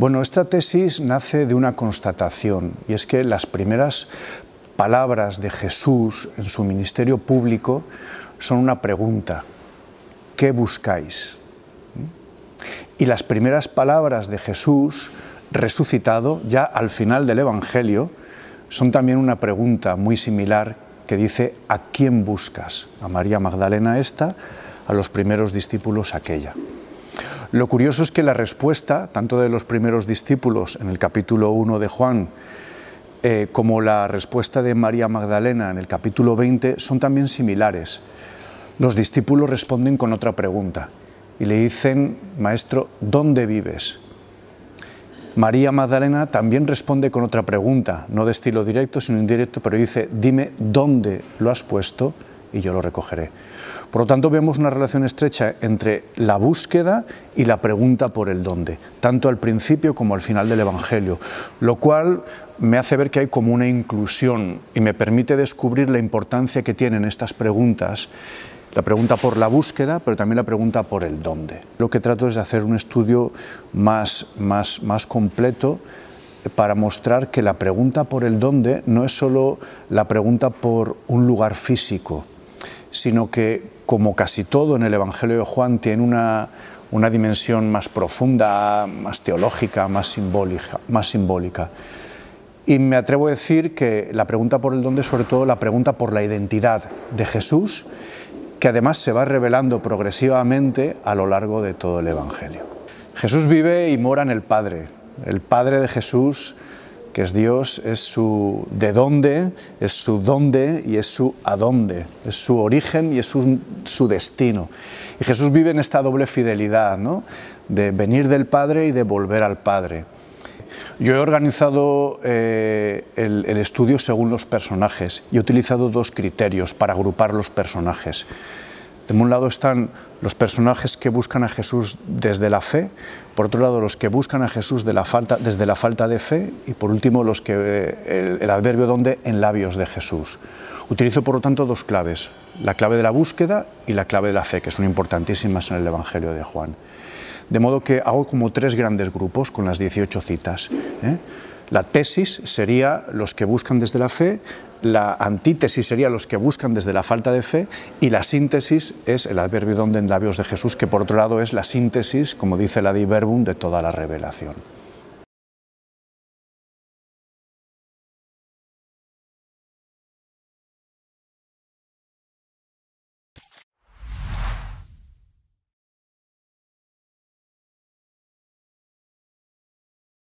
Bueno, esta tesis nace de una constatación y es que las primeras palabras de Jesús en su ministerio público son una pregunta. ¿Qué buscáis? Y las primeras palabras de Jesús resucitado ya al final del Evangelio son también una pregunta muy similar que dice ¿a quién buscas? A María Magdalena esta, a los primeros discípulos aquella. Lo curioso es que la respuesta, tanto de los primeros discípulos en el capítulo 1 de Juan, eh, como la respuesta de María Magdalena en el capítulo 20, son también similares. Los discípulos responden con otra pregunta y le dicen, Maestro, ¿dónde vives? María Magdalena también responde con otra pregunta, no de estilo directo, sino indirecto, pero dice, dime dónde lo has puesto y yo lo recogeré. Por lo tanto, vemos una relación estrecha entre la búsqueda y la pregunta por el dónde, tanto al principio como al final del Evangelio, lo cual me hace ver que hay como una inclusión y me permite descubrir la importancia que tienen estas preguntas la pregunta por la búsqueda, pero también la pregunta por el dónde. Lo que trato es de hacer un estudio más, más, más completo para mostrar que la pregunta por el dónde no es solo la pregunta por un lugar físico, sino que, como casi todo en el Evangelio de Juan, tiene una, dimensión más profunda, más teológica, más simbólica, más simbólica. Y me atrevo a decir que la pregunta por el dónde, sobre todo la pregunta por la identidad de Jesús, que además se va revelando progresivamente a lo largo de todo el Evangelio. Jesús vive y mora en el Padre. El Padre de Jesús que es Dios, es su de dónde, es su dónde y es su a dónde, es su origen y es su, destino. Y Jesús vive en esta doble fidelidad, de venir del Padre y de volver al Padre. Yo he organizado eh, el, el estudio según los personajes y he utilizado dos criterios para agrupar los personajes. ...en un lado están los personajes que buscan a Jesús desde la fe, por otro lado los que buscan a Jesús la falta, desde la falta de fe y por último los que, eh, el, adverbio donde en labios de Jesús. Utilizo por lo tanto dos claves, la clave de la búsqueda y la clave de la fe, que son importantísimas en el Evangelio de Juan. De modo que hago como tres grandes grupos con las 18 citas. ¿eh? La tesis sería los que buscan desde la fe, la antítesis sería los que buscan desde la falta de fe y la síntesis es el adverbio donde en labios de Jesús, que por otro lado es la síntesis, como dice la diverbum de toda la revelación.